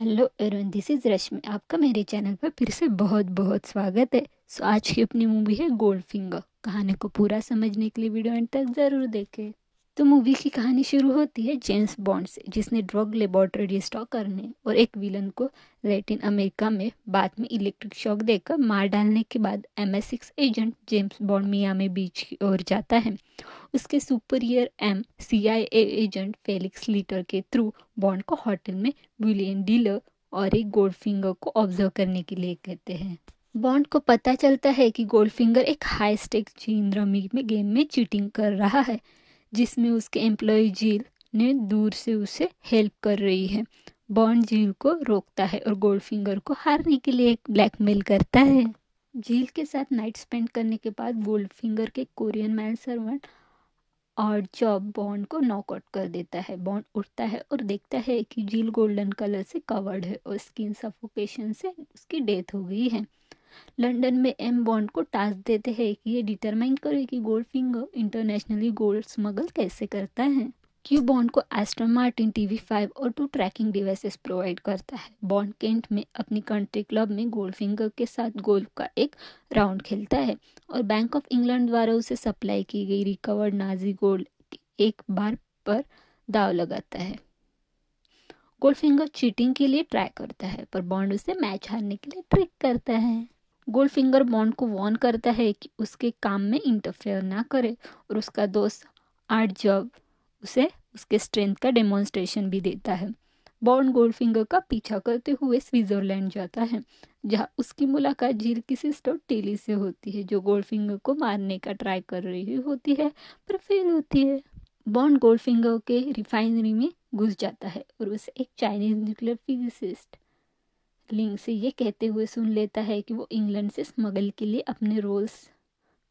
hello everyone this is Rashmi आपका मेरे channel पर फिर से बहुत बहुत स्वागत है सो आज की अपनी मूवी है गोल्ड फिंगर कहानी को पूरा समझने के लिए वीडियो एंड तक ज़रूर देखें तो मूवी की कहानी शुरू होती है जेम्स बॉन्ड से जिसने ड्रग लेबॉर्टरी रिस्टॉक करने और एक विलन को लैटिन अमेरिका में बाद में इलेक्ट्रिक शॉक देकर मार डालने के बाद M S six agent James Bond में बीच की ओर जाता है उसके superior M C I A agent Felix Leiter के थ्रू बॉन्ड को होटल में विलियन डीलर और एक गोल्ड फिंगर को ऑब्जर्व करने के लिए कहते हैं बॉन्ड को पता चलता है कि गोल्डफिंगर एक हाई स्टेक जीन रमी में गेम में चीटिंग कर रहा है जिसमें उसके एम्प्लॉय झील ने दूर से उसे हेल्प कर रही है बॉन्ड झील को रोकता है और गोल्डफिंगर को हारने के लिए एक ब्लैकमेल करता है झील के साथ नाइट स्पेंड करने के बाद गोल्डफिंगर के कोरियन मैन सर्वेंट और जॉब बॉन्ड को नॉकआउट कर देता है बॉन्ड उठता है और देखता है कि झील गोल्डन कलर से कवर्ड है और स्किन सफोकेशन से उसकी डेथ हो गई है लंदन में एम बॉन्ड को टास्क देते हैं कि ये डिटरमाइन करे कि Goldfinger internationally gold smuggle कैसे करता है क्यू बॉन्ड को एस्ट्रन मार्टिन टीवी फाइव और टू ट्रैकिंग डिवाइसेस प्रोवाइड करता है बॉन्ड केंट में अपनी कंट्री क्लब में गोल्ड फिंगर के साथ गोल्फ का एक राउंड खेलता है और बैंक ऑफ इंग्लैंड द्वारा उसे सप्लाई की गई रिकवर्ड नाजी गोल्ड एक बार पर दाव लगाता है गोल्ड फिंगर चीटिंग के लिए ट्राई करता है पर बॉन्ड उसे मैच हारने के लिए ट्रिक करता है गोल्ड फिंगर बॉन्ड को वॉर्न करता है कि उसके काम में इंटरफेयर ना करे और उसका दोस्त आर्ट जॉब उसे उसके स्ट्रेंथ का डेमोन्स्ट्रेशन भी देता है बॉन्ड गोल्ड फिंगर का पीछा करते हुए स्विट्जरलैंड जाता है जहाँ उसकी मुलाकात झील की सिस्टर टेली से होती है जो गोल्ड फिंगर को मारने का ट्राई कर रही होती है पर फेल होती है बॉन्ड गोल्ड फिंगर के रिफाइनरी में घुस जाता है और उसे एक चाइनीज न्यूक्लियर फिजिसिस्ट लिंग से ये कहते हुए सुन लेता है कि वो इंग्लैंड से स्मगल के लिए अपने रोल्स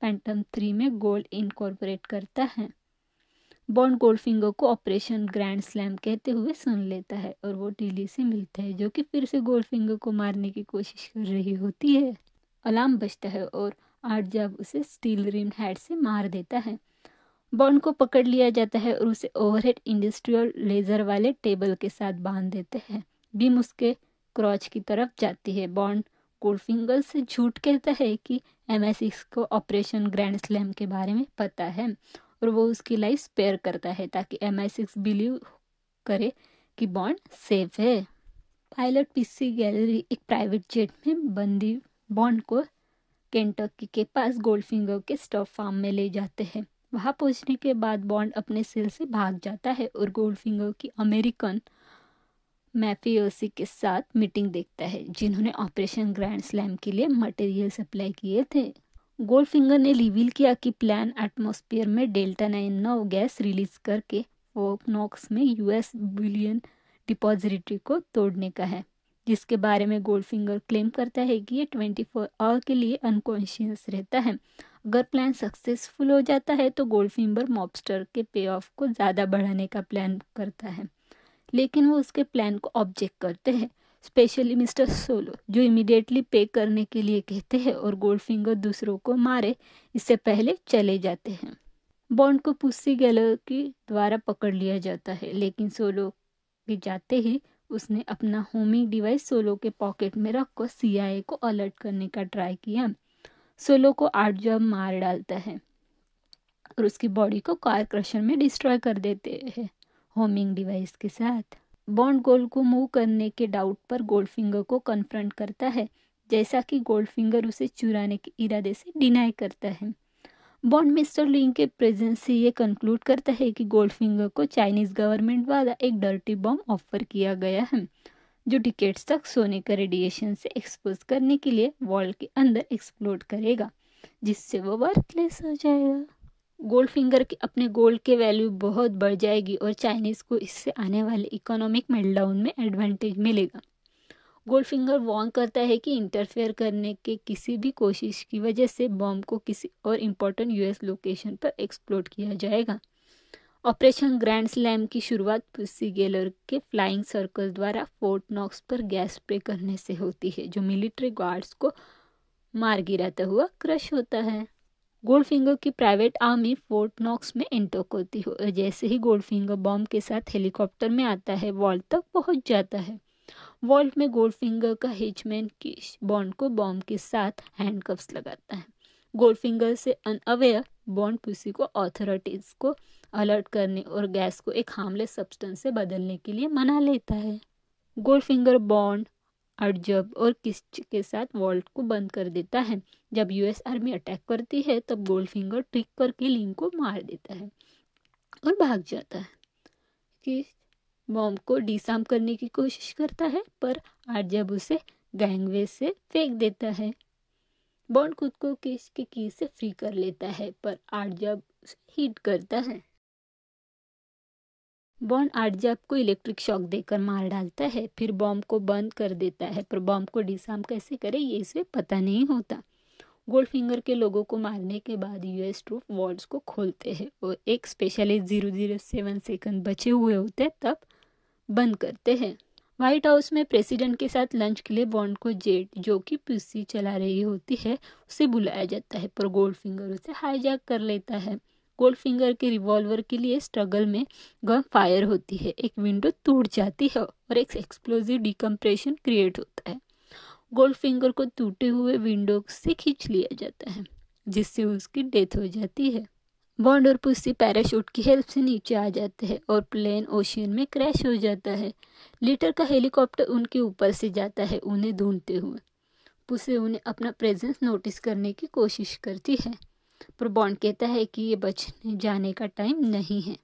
पैंटम थ्री में गोल्ड इनकॉर्पोरेट करता है बॉन्ड गोल्डफिंगर को ऑपरेशन ग्रैंड स्लैम कहते हुए सुन लेता है और वो टीली से मिलता है जो कि फिर से गोल्डफिंगर को मारने की कोशिश कर रही होती है अलार्म बजता है और आर्ट जब उसे स्टील रिम हेड से मार देता है बॉन्ड को पकड़ लिया जाता है और उसे ओवरहेड इंडस्ट्रियल लेजर वाले टेबल के साथ बांध देते हैं बीम उसके क्रॉच की तरफ जाती है बॉन्ड गोल्डफिंगर से झूठ कहता है कि एम को ऑपरेशन ग्रैंड स्लैम के बारे में पता है और वो उसकी लाइफ स्पेयर करता है ताकि एम बिलीव करे कि बॉन्ड सेफ है पायलट पीसी गैलरी एक प्राइवेट जेट में बंदी बॉन्ड को केंटकी के पास गोल्डफिंगर के स्टॉफ फार्म में ले जाते हैं वहाँ पहुँचने के बाद बॉन्ड अपने सेल से भाग जाता है और गोल्डफिंगर की अमेरिकन मैफियोसी के साथ मीटिंग देखता है जिन्होंने ऑपरेशन ग्रैंड स्लैम के लिए मटेरियल सप्लाई किए थे गोल्ड फिंगर ने रिवील किया कि प्लान एटमोस्फियर में डेल्टा नाइन नौ गैस रिलीज करके नॉक्स में यूएस बिलियन डिपॉजिटरी को तोड़ने का है जिसके बारे में गोल्ड फिंगर क्लेम करता है कि ये ट्वेंटी फोर आवर के लिए अनकॉन्शियस रहता है अगर प्लान सक्सेसफुल हो जाता है तो गोल्ड फिंगर मॉबस्टर के पे ऑफ को ज़्यादा बढ़ाने का प्लान करता है लेकिन वो उसके प्लान को ऑब्जेक्ट करते हैं स्पेशली मिस्टर सोलो जो इमिडिएटली पे करने के लिए कहते हैं और गोल्ड फिंगर दूसरों को मारे इससे पहले चले जाते हैं बॉन्ड को पुस्सी गैलो की द्वारा पकड़ लिया जाता है लेकिन सोलो के जाते ही उसने अपना होमिंग डिवाइस सोलो के पॉकेट में रख कर सी को अलर्ट करने का ट्राई किया सोलो को आठ जब मार डालता है और उसकी बॉडी को कार क्रशर में डिस्ट्रॉय कर देते हैं होमिंग डिवाइस के साथ बॉन्ड गोल को मूव करने के डाउट पर गोल्डफिंगर को कन्फ्रंट करता है जैसा कि गोल्डफिंगर उसे चुराने के इरादे से डिनाई करता है बॉन्ड मिस्टर लिंग के प्रेजेंस से ये कंक्लूड करता है कि गोल्डफिंगर को चाइनीज गवर्नमेंट द्वारा एक डर्टी बॉम्ब ऑफर किया गया है जो टिकेट्स तक सोने का रेडिएशन से एक्सपोज करने के लिए वॉल के अंदर एक्सप्लोड करेगा जिससे वो वर्थलेस हो जाएगा गोल्ड फिंगर के अपने गोल्ड के वैल्यू बहुत बढ़ जाएगी और चाइनीज़ को इससे आने वाले इकोनॉमिक मेल्टडाउन में एडवांटेज मिलेगा गोल्ड फिंगर वार्न करता है कि इंटरफेयर करने के किसी भी कोशिश की वजह से बॉम्ब को किसी और इम्पोर्टेंट यूएस लोकेशन पर एक्सप्लोड किया जाएगा ऑपरेशन ग्रैंड स्लैम की शुरुआत पुस्सी गेलर के फ्लाइंग सर्कल द्वारा फोर्ट नॉक्स पर गैस स्प्रे करने से होती है जो मिलिट्री गार्ड्स को मार गिराता हुआ क्रश होता है गोल्डफिंगर की प्राइवेट आर्मी फोर्ट नॉक्स में एंटर करती हो जैसे ही गोल्डफिंगर बॉम्ब के साथ हेलीकॉप्टर में आता है वॉल्ट तक पहुंच जाता है वॉल्ट में गोल्डफिंगर का हिचमैन किश बॉन्ड को बॉम्ब के साथ हैंडकफ्स लगाता है गोल्डफिंगर से अनअवेयर बॉन्ड पुसी को अथॉरिटीज को अलर्ट करने और गैस को एक हामले सब्सटेंस से बदलने के लिए मना लेता है गोल्डफिंगर बॉन्ड अरजब और किस्ट के साथ वॉल्ट को बंद कर देता है जब यूएस आर्मी अटैक करती है तब गोल्डफिंगर ट्रिक करके लिंक को मार देता है और भाग जाता है कि बॉम्ब को डिसाम करने की कोशिश करता है पर आरजब उसे गैंगवे से फेंक देता है बॉन्ड खुद को किस के की से फ्री कर लेता है पर जब हीट करता है बॉन्ड आरजाप को इलेक्ट्रिक शॉक देकर मार डालता है फिर बॉम्ब को बंद कर देता है पर बॉम्ब को डिसाम कैसे करे ये इसे पता नहीं होता गोल्ड फिंगर के लोगों को मारने के बाद यूएस ट्रूप वॉल्स को खोलते हैं और एक specialist zero zero seven second बचे हुए होते तब बंद करते हैं व्हाइट हाउस में प्रेसिडेंट के साथ लंच के लिए बॉन्ड को जेट जो कि पीसी चला रही होती है उसे बुलाया जाता है पर गोल्ड फिंगर उसे हाईजैक कर लेता है गोल्ड फिंगर के रिवॉल्वर के लिए स्ट्रगल में गन फायर होती है एक विंडो टूट जाती है और एक एक्सप्लोजिव डिकम्प्रेशन क्रिएट होता है गोल्ड फिंगर को टूटे हुए विंडो से खींच लिया जाता है जिससे उसकी डेथ हो जाती है बॉन्ड और पुस्सी पैराशूट की हेल्प से नीचे आ जाते हैं और प्लेन ओशियन में क्रैश हो जाता है लीटर का हेलीकॉप्टर उनके ऊपर से जाता है उन्हें ढूंढते हुए पुस्सी उन्हें अपना प्रेजेंस नोटिस करने की कोशिश करती है पर बॉन्ड कहता है कि ये बचने जाने का टाइम नहीं है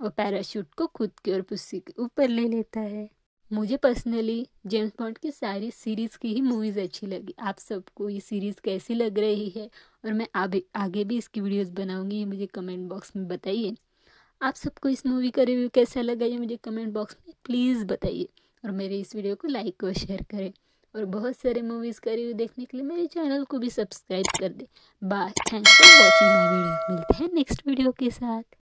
और पैराशूट को खुद की और पुस्सी के ऊपर ले लेता है मुझे पर्सनली जेम्स बॉन्ड की सारी सीरीज़ की ही मूवीज़ अच्छी लगी आप सबको ये सीरीज़ कैसी लग रही है और मैं आगे भी इसकी वीडियोस बनाऊंगी ये मुझे कमेंट बॉक्स में बताइए आप सबको इस मूवी का रिव्यू कैसा लगा ये मुझे कमेंट बॉक्स में प्लीज़ बताइए और मेरे इस वीडियो को लाइक और शेयर करें और बहुत सारे मूवीज़ का रिव्यू देखने के लिए मेरे चैनल को भी सब्सक्राइब कर दे bye thanks for watching my video मिलते हैं नेक्स्ट वीडियो के साथ